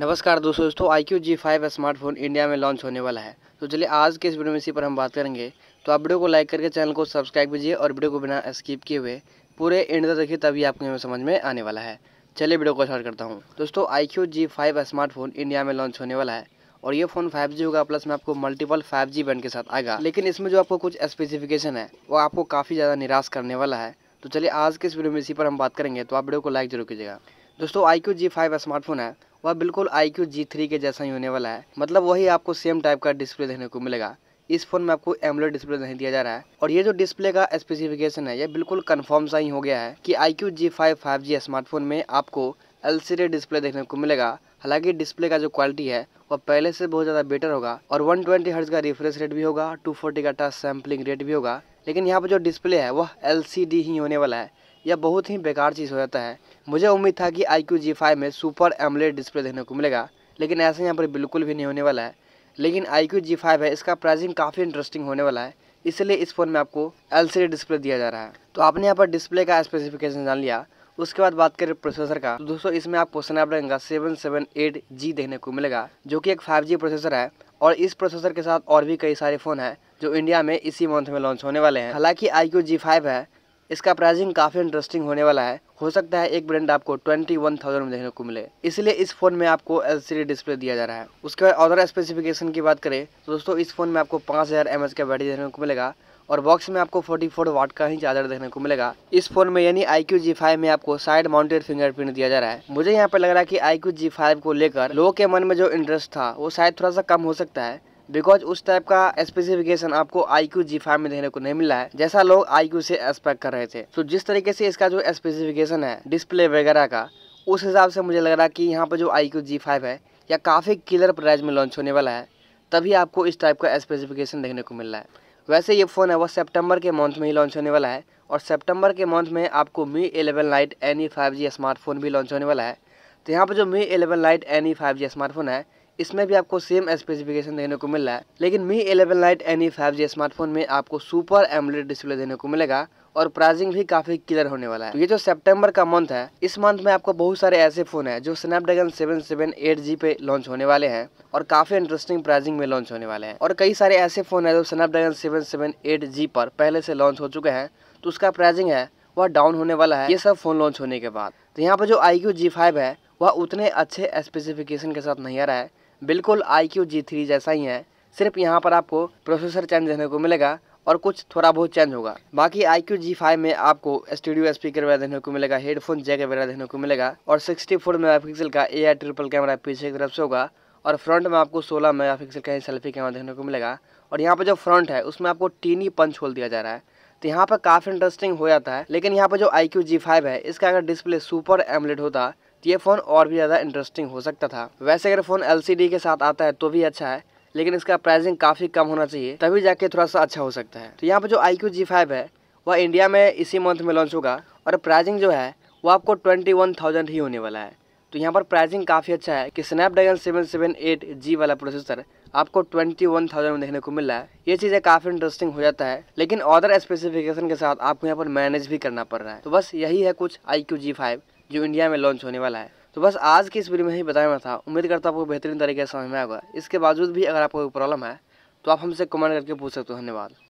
नमस्कार दोस्तों दोस्तों I Q G five smartphone India में लॉन्च होने वाला है तो चलिए आज के इस वीडियो में इसी पर हम बात करेंगे तो आप वीडियो को लाइक करके चैनल को सब्सक्राइब कीजिए और वीडियो को बिना स्किप किए हुए पूरे एंड तक देखिए तभी आपको हमें समझ में आने वाला है चलिए वीडियो को स्टार्ट करता हूँ दोस्तों I Q G five smartphone India में लॉन्च होने वाला है और ये फ़ोन 5G होगा प्लस में आपको मल्टीपल 5G बैंड के साथ आएगा लेकिन इसमें जो आपको कुछ स्पेसिफिकेशन है वो आपको काफ़ी ज़्यादा निराश करने वाला है तो चलिए आज के इस वीडियो में इसी पर हम बात करेंगे तो आप वीडियो को लाइक जरूर कीजिएगा दोस्तों I Q G five smartphone है वह बिल्कुल आई क्यू जी थ्री के जैसा ही होने वाला है मतलब वही आपको सेम टाइप का डिस्प्ले देखने को मिलेगा इस फोन में आपको एमलेट डिस्प्ले नहीं दिया जा रहा है और ये जो डिस्प्ले का स्पेसिफिकेशन है ये बिल्कुल कन्फर्म सा ही हो गया है कि I Q G five five G smartphone में आपको एल डिस्प्ले देखने को मिलेगा हालांकि डिस्प्ले का जो क्वालिटी है वह पहले से बहुत ज़्यादा बेटर होगा और 120 ट्वेंटी हर्ज का रिफ्रेश रेट भी होगा 240 का टच सैम्पलिंग रेट भी होगा लेकिन यहाँ पर जो डिस्प्ले है वह एल ही होने वाला है यह बहुत ही बेकार चीज़ हो जाता है मुझे उम्मीद था कि आई क्यू जी फाइव में सुपर एमलेट डिस्प्ले देखने को मिलेगा लेकिन ऐसा यहाँ पर बिल्कुल भी नहीं होने वाला है लेकिन आई क्यू जी फाइव है इसका प्राइसिंग काफ़ी इंटरेस्टिंग होने वाला है इसलिए इस फ़ोन में आपको एल डिस्प्ले दिया जा रहा है तो आपने यहाँ पर डिस्प्ले का स्पेसिफिकेशन जान लिया उसके बाद बात करें प्रोसेसर का तो दोस्तों इसमें आपको स्नैपड्रैगन का सेवन सेवन एट जी देखने को मिलेगा जो कि एक फाइव जी प्रोसेसर है और इस प्रोसेसर के साथ और भी कई सारे फ़ोन हैं जो इंडिया में इसी मंथ में लॉन्च होने वाले हैं हालांकि आई क्यू जी फाइव है इसका प्राइसिंग काफ़ी इंटरेस्टिंग होने वाला है हो सकता है एक ब्रांड आपको ट्वेंटी वन थाउजेंड में देखने को मिले इसलिए इस फोन में आपको एल डिस्प्ले दिया जा रहा है उसके बाद अदर स्पेसिफिकेशन की बात करें तो दोस्तों इस फोन में आपको पांच हज़ार एम एच का बैटरी देखने को मिलेगा और बॉक्स में आपको 44 वाट का ही चार्जर देखने को मिलेगा इस फोन में यानी आई क्यू जी फाइव में आपको साइड माउंटेड फिंगरप्रिंट दिया जा रहा है मुझे यहाँ पर लग रहा है कि आई क्यू जी फाइव को लेकर लोगों के मन में जो इंटरेस्ट था वो शायद थोड़ा सा कम हो सकता है बिकॉज उस टाइप का स्पेसिफिकेशन आपको आई क्यू जी फाइव में देखने को नहीं मिला है जैसा लोग आई क्यू से एक्सपेक्ट कर रहे थे तो जिस तरीके से इसका जो स्पेसिफिकेशन है डिस्प्ले वगैरह का उस हिसाब से मुझे लग रहा है कि यहाँ पर जो आई क्यू जी फाइव है या काफ़ी किलर प्राइज में लॉन्च होने वाला है तभी आपको इस टाइप का स्पेसिफिकेशन देखने को मिल रहा है वैसे ये फ़ोन है वो सितंबर के मंथ में ही लॉन्च होने वाला है और सितंबर के मंथ में आपको Mi eleven lite NE five G smartphone भी लॉन्च होने वाला है तो यहाँ पर जो Mi eleven lite NE five G smartphone है इसमें भी आपको सेम स्पेसिफिकेशन देखने को मिल रहा है लेकिन Mi eleven lite NE five smartphone में आपको सुपर एमलेट डिस्प्ले देने को मिलेगा और प्राइसिंग भी काफी क्लियर होने वाला है तो ये जो सितंबर का मंथ है इस मंथ में आपको बहुत सारे ऐसे फोन है जो Snapdragon seven seven eight G पे लॉन्च होने वाले हैं और काफी इंटरेस्टिंग प्राइसिंग में लॉन्च होने वाले हैं और कई सारे ऐसे फोन है जो Snapdragon seven seven eight G पर पहले से लॉन्च हो चुके हैं तो उसका प्राइजिंग है वह डाउन होने वाला है ये सब फोन लॉन्च होने के बाद तो यहाँ पर जो आई क्यू जी फाइव है वह उतने अच्छे स्पेसिफिकेशन के साथ नहीं आ रहा है बिल्कुल आई क्यू जी थ्री जैसा ही है सिर्फ यहाँ पर आपको प्रोसेसर चेंज देखने को मिलेगा और कुछ थोड़ा बहुत चेंज होगा बाकी आई क्यू जी फाइव में आपको स्टूडियो स्पीकर वगैरह देखने को मिलेगा हेडफोन जैक वगैरह देखने को मिलेगा और सिक्सटी फोर मेगा पिक्सल का ए आई ट्रिपल कैमरा पीछे की तरफ से होगा और फ्रंट में आपको सोलह मेगा पिक्सल का ही सेल्फी कैमरा देखने को मिलेगा और यहाँ पर जो फ्रंट है उसमें आपको टीनी पंच होल दिया जा रहा है तो यहाँ पर काफ़ी इंटरेस्टिंग हो जाता है लेकिन यहाँ पर जो आई क्यू जी फाइव है इसका अगर डिस्प्ले सुपर एमलेट होता ये फ़ोन और भी ज़्यादा इंटरेस्टिंग हो सकता था वैसे अगर फ़ोन एल के साथ आता है तो भी अच्छा है लेकिन इसका प्राइसिंग काफ़ी कम होना चाहिए तभी जाके थोड़ा सा अच्छा हो सकता है तो यहाँ पर जो आई क्यू है वह इंडिया में इसी मंथ में लॉन्च होगा और प्राइजिंग जो है वो आपको ट्वेंटी वन थाउजेंड ही होने वाला है तो यहाँ पर प्राइसिंग काफ़ी अच्छा है कि Snapdragon seven seven eight G वाला प्रोसेसर आपको ट्वेंटी वन थाउजेंड में देखने को मिल रहा है ये चीज़ें काफ़ी इंटरेस्टिंग हो जाता है लेकिन अदर स्पेसिफिकेशन के साथ आपको यहाँ पर मैनेज भी करना पड़ रहा है तो बस यही है कुछ आई क्यू जी फाइव जो इंडिया में लॉन्च होने वाला है तो बस आज की इस वीडियो में ही बताया मैं था उम्मीद करता हूँ आपको बेहतरीन तरीके से समझ में आएगा इसके बावजूद भी अगर आपको कोई प्रॉब्लम है तो आप हमसे कमेंट करके पूछ सकते हो धन्यवाद